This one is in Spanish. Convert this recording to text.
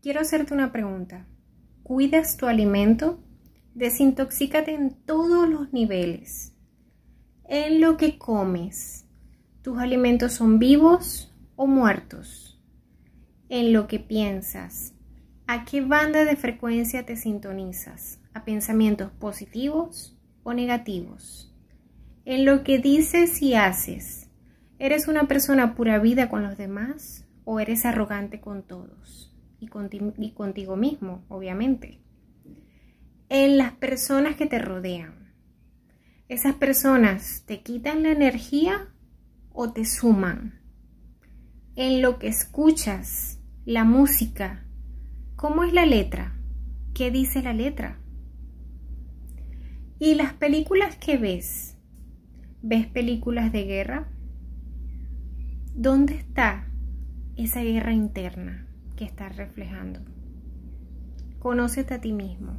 Quiero hacerte una pregunta. ¿Cuidas tu alimento? Desintoxícate en todos los niveles. En lo que comes. ¿Tus alimentos son vivos o muertos? En lo que piensas. ¿A qué banda de frecuencia te sintonizas? ¿A pensamientos positivos o negativos? En lo que dices y haces. ¿Eres una persona pura vida con los demás o eres arrogante con todos? y, contigo mismo, obviamente. En las personas que te rodean. ¿Esas personas te quitan la energía o te suman? En lo que escuchas, la música, ¿cómo es la letra? ¿Qué dice la letra? ¿Y las películas que ves? ¿Ves películas de guerra? ¿Dónde está esa guerra interna? que estás reflejando. Conócete a ti mismo.